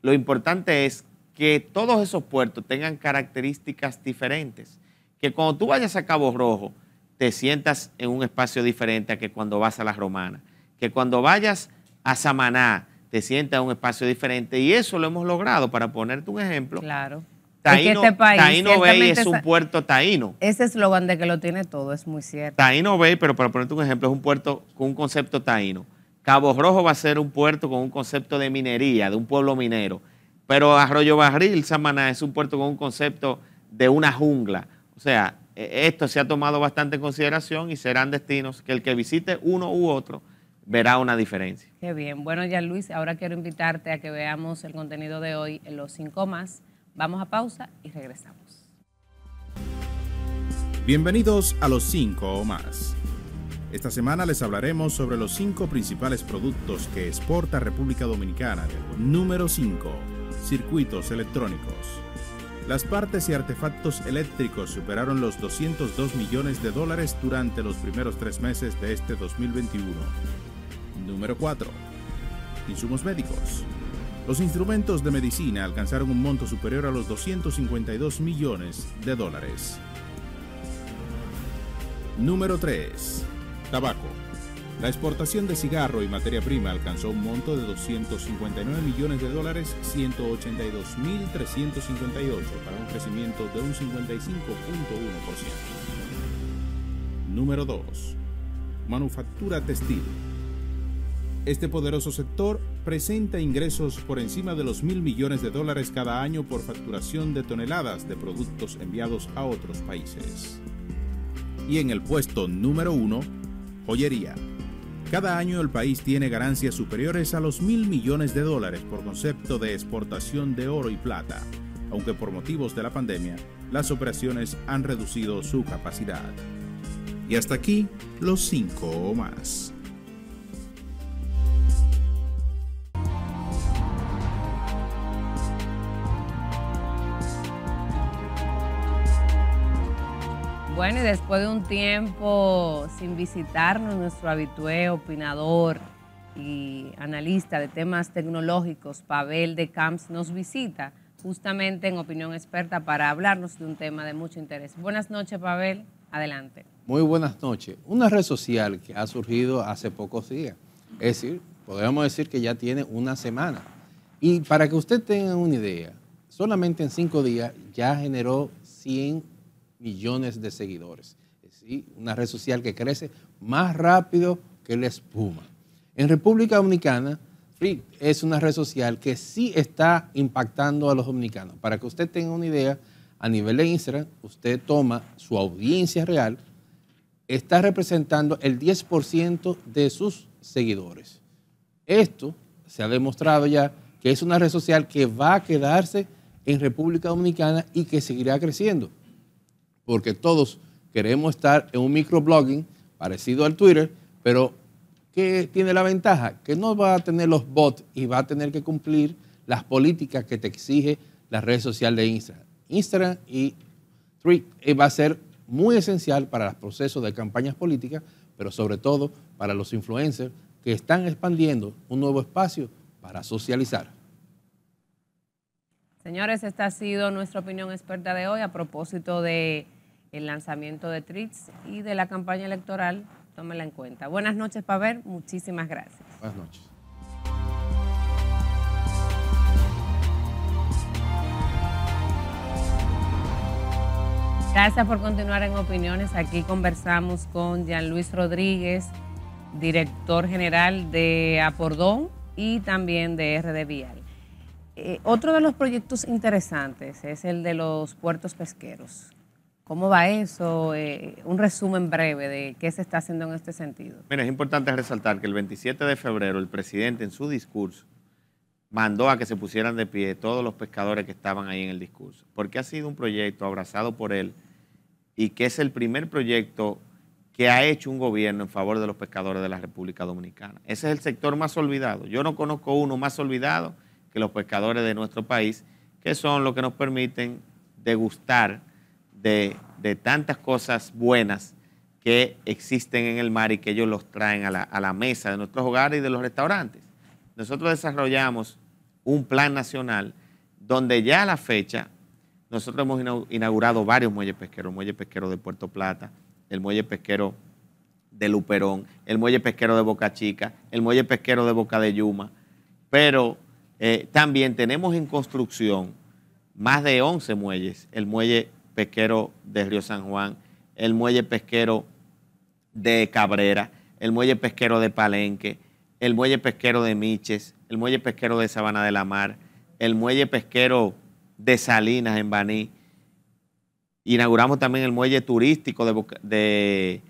Lo importante es que todos esos puertos tengan características diferentes, que cuando tú vayas a Cabo Rojo te sientas en un espacio diferente a que cuando vas a Las Romanas, que cuando vayas a Samaná te sientas en un espacio diferente y eso lo hemos logrado, para ponerte un ejemplo. Claro Taíno, este es es un puerto taíno. Ese eslogan de que lo tiene todo es muy cierto. Taíno Bay, pero para ponerte un ejemplo, es un puerto con un concepto taíno. Cabo Rojo va a ser un puerto con un concepto de minería, de un pueblo minero. Pero Arroyo Barril, Samaná, es un puerto con un concepto de una jungla. O sea, e-, esto se ha tomado bastante en consideración y serán destinos que el que visite uno u otro verá una diferencia. Qué bien. Bueno, ya Luis, ahora quiero invitarte a que veamos el contenido de hoy en los cinco más Vamos a pausa y regresamos. Bienvenidos a los 5 o más. Esta semana les hablaremos sobre los 5 principales productos que exporta República Dominicana. Número 5. Circuitos electrónicos. Las partes y artefactos eléctricos superaron los 202 millones de dólares durante los primeros tres meses de este 2021. Número 4. Insumos médicos. Los instrumentos de medicina alcanzaron un monto superior a los 252 millones de dólares. Número 3. Tabaco. La exportación de cigarro y materia prima alcanzó un monto de 259 millones de dólares, 182.358 para un crecimiento de un 55.1%. Número 2. Manufactura textil. Este poderoso sector presenta ingresos por encima de los mil millones de dólares cada año por facturación de toneladas de productos enviados a otros países. Y en el puesto número uno, joyería. Cada año el país tiene ganancias superiores a los mil millones de dólares por concepto de exportación de oro y plata, aunque por motivos de la pandemia, las operaciones han reducido su capacidad. Y hasta aquí, los cinco o más. Bueno, y después de un tiempo sin visitarnos, nuestro habitué opinador y analista de temas tecnológicos, Pavel de Camps, nos visita justamente en Opinión Experta para hablarnos de un tema de mucho interés. Buenas noches, Pavel. Adelante. Muy buenas noches. Una red social que ha surgido hace pocos días, es decir, podríamos decir que ya tiene una semana. Y para que usted tenga una idea, solamente en cinco días ya generó 100 millones de seguidores. Es una red social que crece más rápido que la espuma. En República Dominicana, free es una red social que sí está impactando a los dominicanos. Para que usted tenga una idea, a nivel de Instagram, usted toma su audiencia real, está representando el 10% de sus seguidores. Esto se ha demostrado ya que es una red social que va a quedarse en República Dominicana y que seguirá creciendo porque todos queremos estar en un microblogging parecido al Twitter, pero ¿qué tiene la ventaja? Que no va a tener los bots y va a tener que cumplir las políticas que te exige la red social de Instagram. Instagram y Twitter eh, va a ser muy esencial para los procesos de campañas políticas, pero sobre todo para los influencers que están expandiendo un nuevo espacio para socializar. Señores, esta ha sido nuestra opinión experta de hoy a propósito de el lanzamiento de TRIPS y de la campaña electoral, tómela en cuenta. Buenas noches, Pavel. Muchísimas gracias. Buenas noches. Gracias por continuar en Opiniones. Aquí conversamos con Jean Luis Rodríguez, director general de Apordón y también de RD Vial. Eh, otro de los proyectos interesantes es el de los puertos pesqueros, ¿Cómo va eso? Eh, un resumen breve de qué se está haciendo en este sentido. Bueno, es importante resaltar que el 27 de febrero el presidente en su discurso mandó a que se pusieran de pie todos los pescadores que estaban ahí en el discurso, porque ha sido un proyecto abrazado por él y que es el primer proyecto que ha hecho un gobierno en favor de los pescadores de la República Dominicana. Ese es el sector más olvidado. Yo no conozco uno más olvidado que los pescadores de nuestro país, que son los que nos permiten degustar de, tantas cosas buenas que existen en el mar y que ellos los traen a la, mesa de nuestros hogares y de los restaurantes. Nosotros desarrollamos un plan nacional donde ya a la fecha nosotros hemos inaugurado varios muelles pesqueros, el muelle pesquero de Puerto Plata, el muelle pesquero de Luperón, el muelle pesquero de Boca Chica, el muelle pesquero de Boca de Yuma, pero eh, también tenemos en construcción más de 11 muelles, el muelle pesquero de Río San Juan, el muelle pesquero de Cabrera, el muelle pesquero de Palenque, el muelle pesquero de Miches, el muelle pesquero de Sabana de la Mar, el muelle pesquero de Salinas en Baní. Inauguramos también el muelle turístico de,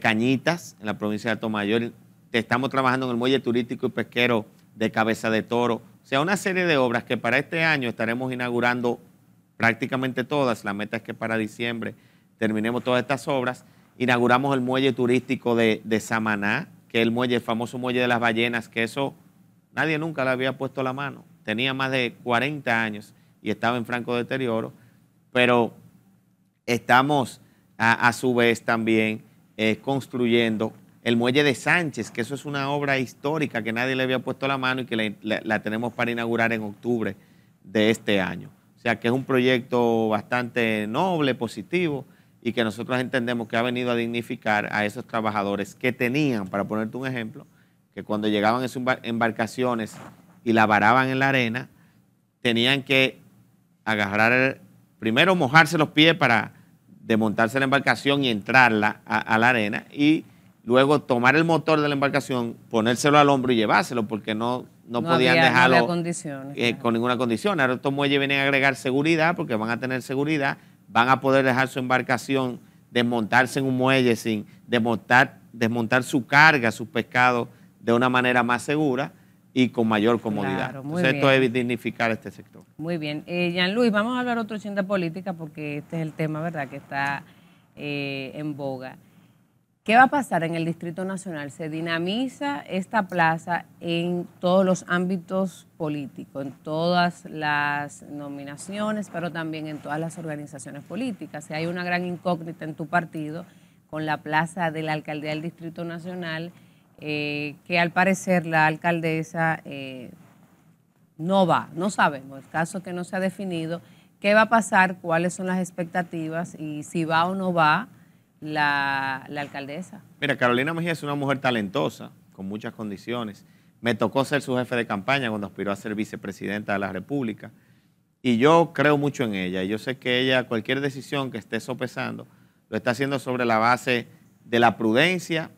Cañitas, en la provincia de Alto Mayor. Estamos trabajando en el muelle turístico y pesquero de Cabeza de Toro. O sea, una serie de obras que para este año estaremos inaugurando prácticamente todas. La meta es que para diciembre terminemos todas estas obras. Inauguramos el muelle turístico de, Samaná, que es el muelle, el famoso muelle de las ballenas, que eso nadie nunca le había puesto la mano. Tenía más de 40 años y estaba en franco deterioro, pero estamos a, su vez también eh, construyendo el muelle de Sánchez, que eso es una obra histórica que nadie le había puesto la mano y que la tenemos para inaugurar en octubre de este año. O sea que es un proyecto bastante noble, positivo y que nosotros entendemos que ha venido a dignificar a esos trabajadores que tenían, para ponerte un ejemplo, que cuando llegaban esas sus embarcaciones y la varaban en la arena, tenían que agarrar, primero mojarse los pies para desmontarse la embarcación y entrarla a, la arena y luego tomar el motor de la embarcación, ponérselo al hombro y llevárselo, porque no, no, podían dejarlo Con ninguna eh, con ninguna condición. Ahora estos muelles vienen a agregar seguridad, porque van a tener seguridad, van a poder dejar su embarcación desmontarse en un muelle sin desmontar, desmontar su carga, sus pescados, de una manera más segura y con mayor comodidad. Entonces, esto es dignificar este sector. Muy bien. Eh, Jean-Louis, vamos a hablar otro chin de política porque este es el tema, ¿verdad?, que está eh, en boga. ¿Qué va a pasar en el Distrito Nacional? Se dinamiza esta plaza en todos los ámbitos políticos, en todas las nominaciones, pero también en todas las organizaciones políticas. Si hay una gran incógnita en tu partido con la plaza de la alcaldía del Distrito Nacional, eh, que al parecer la alcaldesa eh, no va, no sabemos, el caso que no se ha definido, qué va a pasar, cuáles son las expectativas y si va o no va la, alcaldesa. Mira, Carolina Mejía es una mujer talentosa, con muchas condiciones. Me tocó ser su jefe de campaña cuando aspiró a ser vicepresidenta de la República. Y yo creo mucho en ella. y Yo sé que ella, cualquier decisión que esté sopesando, lo está haciendo sobre la base de la prudencia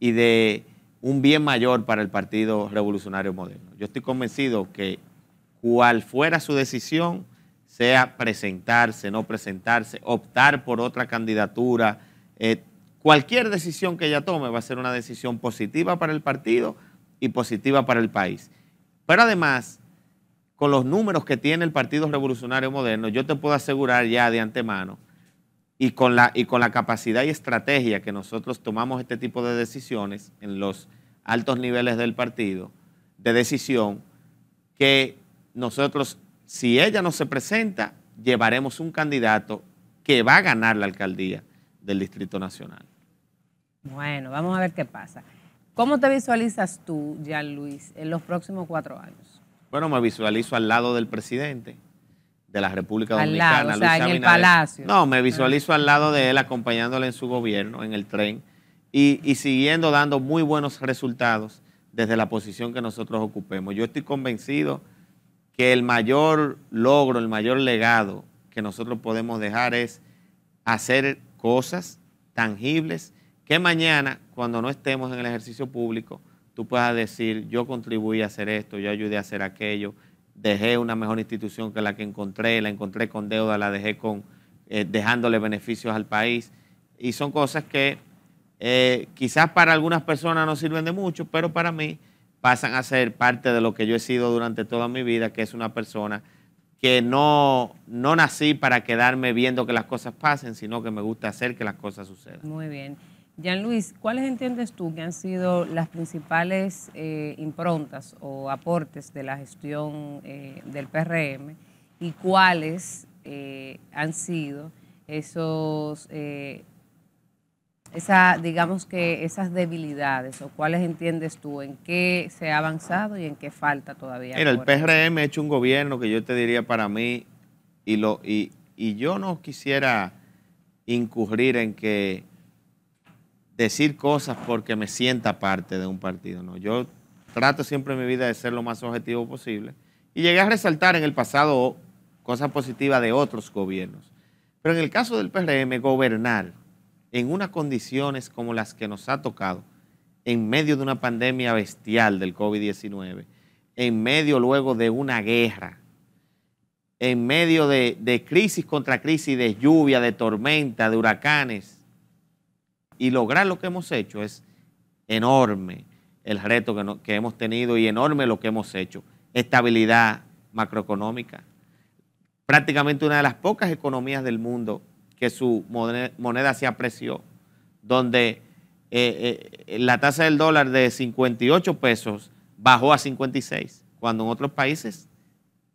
y de un bien mayor para el Partido Revolucionario Moderno. Yo estoy convencido que cual fuera su decisión, sea presentarse, no presentarse, optar por otra candidatura, eh, cualquier decisión que ella tome va a ser una decisión positiva para el partido y positiva para el país. Pero además, con los números que tiene el Partido Revolucionario Moderno, yo te puedo asegurar ya de antemano, y con la, y con la capacidad y estrategia que nosotros tomamos este tipo de decisiones en los altos niveles del partido, de decisión, que nosotros, si ella no se presenta, llevaremos un candidato que va a ganar la alcaldía del Distrito Nacional. Bueno, vamos a ver qué pasa. ¿Cómo te visualizas tú, Jean Luis, en los próximos cuatro años? Bueno, me visualizo al lado del presidente de la República Dominicana. Luis en el palacio. No, me visualizo ah. al lado de él acompañándole en su gobierno, en el tren, y siguiendo dando muy buenos resultados desde la posición que nosotros ocupemos. Yo estoy convencido que el mayor logro, el mayor legado que nosotros podemos dejar es hacer cosas tangibles que mañana, cuando no estemos en el ejercicio público, tú puedas decir, yo contribuí a hacer esto, yo ayudé a hacer aquello, dejé una mejor institución que la que encontré, la encontré con deuda, la dejé con eh, dejándole beneficios al país. Y son cosas que eh, quizás para algunas personas no sirven de mucho, pero para mí pasan a ser parte de lo que yo he sido durante toda mi vida, que es una persona que no, no nací para quedarme viendo que las cosas pasen, sino que me gusta hacer que las cosas sucedan. Muy bien. Jean Luis, ¿cuáles entiendes tú que han sido las principales eh, improntas o aportes de la gestión eh, del PRM y cuáles eh, han sido esos esa, digamos que esas debilidades o cuáles entiendes tú, en qué se ha avanzado y en qué falta todavía? Mira, el PRM ha hecho un gobierno que yo te diría para mí, y, lo, y, y yo no quisiera incurrir en que decir cosas porque me sienta parte de un partido, no. Yo trato siempre en mi vida de ser lo más objetivo posible y llegué a resaltar en el pasado cosas positivas de otros gobiernos. Pero en el caso del PRM, gobernar en unas condiciones como las que nos ha tocado, en medio de una pandemia bestial del COVID-19, en medio luego de una guerra, en medio de, crisis contra crisis, de lluvia, de tormenta, de huracanes, y lograr lo que hemos hecho es enorme el reto que hemos tenido y enorme lo que hemos hecho. Estabilidad macroeconómica. Prácticamente una de las pocas economías del mundo que su moneda se apreció, donde eh, eh, la tasa del dólar de 58 pesos bajó a 56, cuando en otros países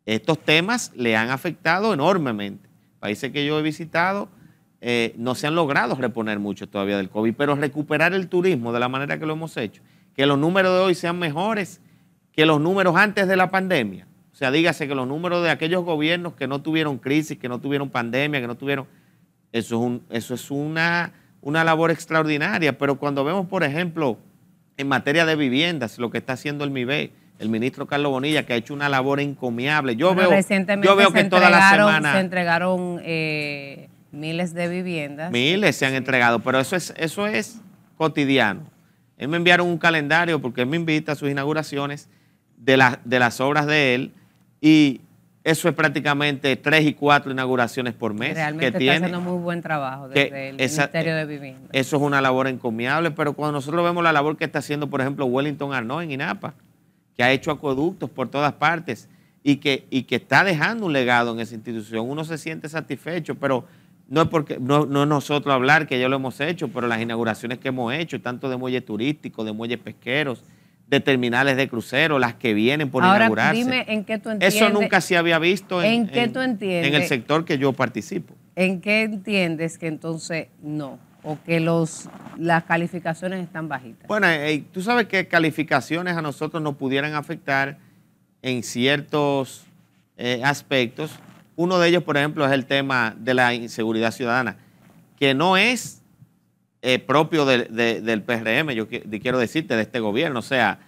estos temas le han afectado enormemente. Países que yo he visitado eh, no se han logrado reponer mucho todavía del COVID, pero recuperar el turismo de la manera que lo hemos hecho, que los números de hoy sean mejores que los números antes de la pandemia. O sea, dígase que los números de aquellos gobiernos que no tuvieron crisis, que no tuvieron pandemia, que no tuvieron eso es, un, eso es una, labor extraordinaria, pero cuando vemos, por ejemplo, en materia de viviendas, lo que está haciendo el MIBE, el ministro Carlos Bonilla, que ha hecho una labor encomiable. Yo veo, yo veo que toda la Se entregaron eh, miles de viviendas. Miles se han entregado, pero eso es, eso es cotidiano. Él me enviaron un calendario porque él me invita a sus inauguraciones de, de las obras de él y eso es prácticamente tres y cuatro inauguraciones por mes. Realmente está haciendo muy buen trabajo desde el Ministerio eh, de Vivienda. Eso es una labor encomiable, pero cuando nosotros vemos la labor que está haciendo, por ejemplo, Wellington Arnold en INAPA, que ha hecho acueductos por todas partes y que, y que está dejando un legado en esa institución, uno se siente satisfecho, pero no es porque no, no es nosotros hablar que ya lo hemos hecho, pero las inauguraciones que hemos hecho, tanto de muelles turísticos, de muelles pesqueros, de terminales de crucero, las que vienen por Ahora, Dime en qué tú entiendes. Eso nunca se había visto en, el sector que yo participo. ¿En qué entiendes que entonces no? o que los, las calificaciones están bajitas? Bueno, eh, eh, tú sabes que calificaciones a nosotros nos pudieran afectar en ciertos eh, aspectos. Uno de ellos, por ejemplo, es el tema de la inseguridad ciudadana, que no es eh, propio del PRM, yo quiero decirte, de este gobierno. O sea,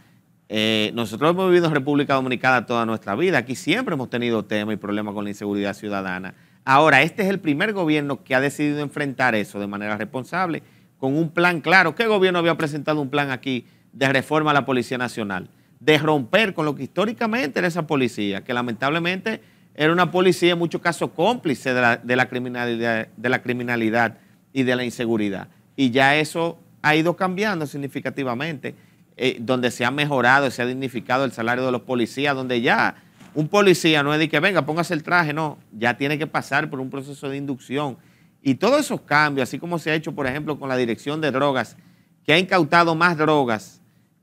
eh, nosotros hemos vivido en República Dominicana toda nuestra vida. Aquí siempre hemos tenido temas y problemas con la inseguridad ciudadana. Ahora, este es el primer gobierno que ha decidido enfrentar eso de manera responsable, con un plan claro. ¿Qué gobierno había presentado un plan aquí de reforma a la Policía Nacional? De romper con lo que históricamente era esa policía, que lamentablemente era una policía en muchos casos cómplice de la criminalidad, de la criminalidad y de la inseguridad y ya eso ha ido cambiando significativamente, eh, donde se ha mejorado, se ha dignificado el salario de los policías, donde ya un policía no es de que venga, póngase el traje, no, ya tiene que pasar por un proceso de inducción. Y todos esos cambios, así como se ha hecho, por ejemplo, con la dirección de drogas, que ha incautado más drogas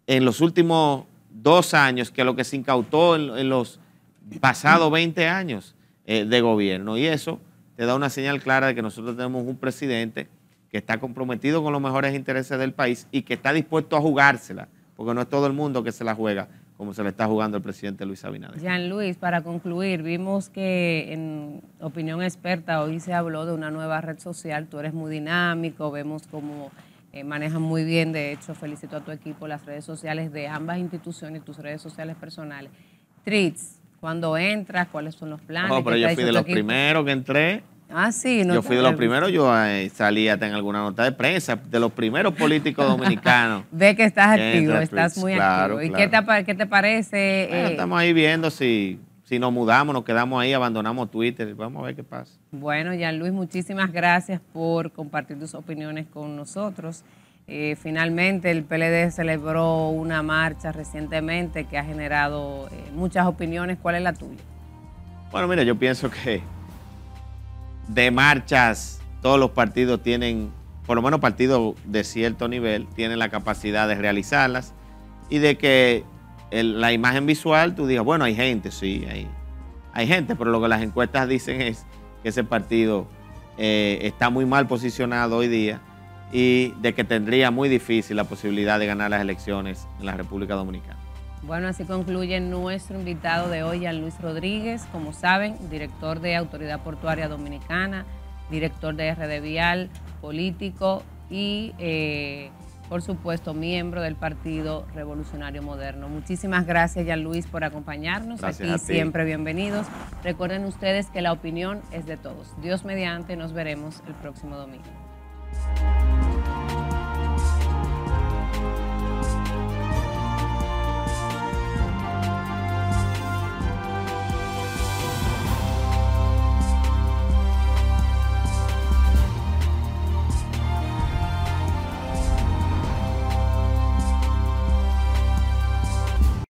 en los últimos dos años que lo que se incautó en, los pasados 20 años eh, de gobierno. Y eso te da una señal clara de que nosotros tenemos un presidente que está comprometido con los mejores intereses del país y que está dispuesto a jugársela, porque no es todo el mundo que se la juega como se la está jugando el presidente Luis Abinader. Jean Luis, para concluir, vimos que en opinión experta hoy se habló de una nueva red social, tú eres muy dinámico, vemos cómo eh, manejas muy bien, de hecho felicito a tu equipo las redes sociales de ambas instituciones, tus redes sociales personales. Treats, cuando entras, cuáles son los planes. No, pero yo fui de los primeros que entré Ah, sí. No yo fui de los primeros, yo salía eh, salí hasta en alguna nota de prensa, de los primeros políticos dominicanos. Ve que estás activo, estás muy activo. ¿Y qué, te, parece? Eh? estamos ahí viendo si, si nos mudamos, nos quedamos ahí, abandonamos Twitter. Vamos a ver qué pasa. Bueno, ya Luis, muchísimas gracias por compartir tus opiniones con nosotros. Eh, finalmente, el PLD celebró una marcha recientemente que ha generado muchas opiniones. ¿Cuál es la tuya? Bueno, mira, yo pienso que de marchas. Todos los partidos tienen, por lo menos partidos de cierto nivel, tienen la capacidad de realizarlas y de que la imagen visual, tú digas, bueno, hay gente, sí, hay, hay gente, pero lo que las encuestas dicen es que ese partido eh, está muy mal posicionado hoy día y de que tendría muy difícil la posibilidad de ganar las elecciones en la República Dominicana. Bueno, así concluye nuestro invitado de hoy, Jan Luis Rodríguez, como saben, director de Autoridad Portuaria Dominicana, director de RD Vial, político y, eh, por supuesto, miembro del Partido Revolucionario Moderno. Muchísimas gracias, Jean Luis, por acompañarnos. Aquí siempre bienvenidos. Recuerden ustedes que la opinión es de todos. Dios mediante, nos veremos el próximo domingo.